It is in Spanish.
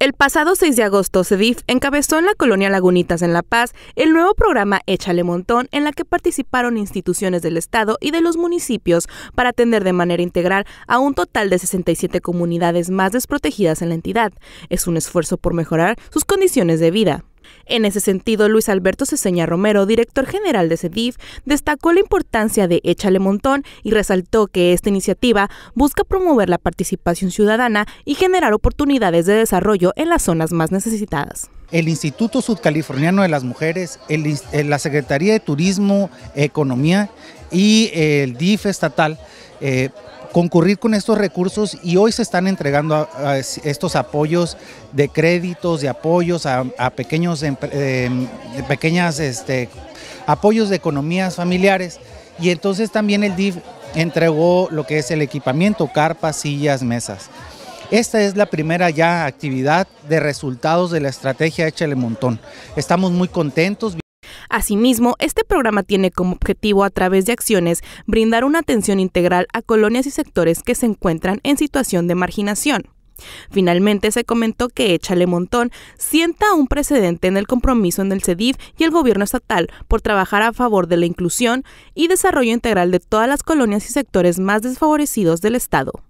El pasado 6 de agosto, CEDIF encabezó en la colonia Lagunitas en La Paz el nuevo programa Échale Montón, en la que participaron instituciones del Estado y de los municipios para atender de manera integral a un total de 67 comunidades más desprotegidas en la entidad. Es un esfuerzo por mejorar sus condiciones de vida. En ese sentido, Luis Alberto Ceseña Romero, director general de CEDIF, destacó la importancia de Échale Montón y resaltó que esta iniciativa busca promover la participación ciudadana y generar oportunidades de desarrollo en las zonas más necesitadas el Instituto Sudcaliforniano de las Mujeres, eh, la Secretaría de Turismo, Economía y el DIF estatal eh, concurrir con estos recursos y hoy se están entregando estos apoyos de créditos, de apoyos a, pequeños, em, pequeñas, este, apoyos de economías familiares y entonces también el DIF entregó lo que es el equipamiento, carpas, sillas, mesas. Esta es la primera ya actividad de resultados de la estrategia Échale Montón. Estamos muy contentos. Asimismo, este programa tiene como objetivo a través de acciones brindar una atención integral a colonias y sectores que se encuentran en situación de marginación. Finalmente se comentó que Échale Montón sienta un precedente en el compromiso en el CEDIF y el gobierno estatal por trabajar a favor de la inclusión y desarrollo integral de todas las colonias y sectores más desfavorecidos del Estado.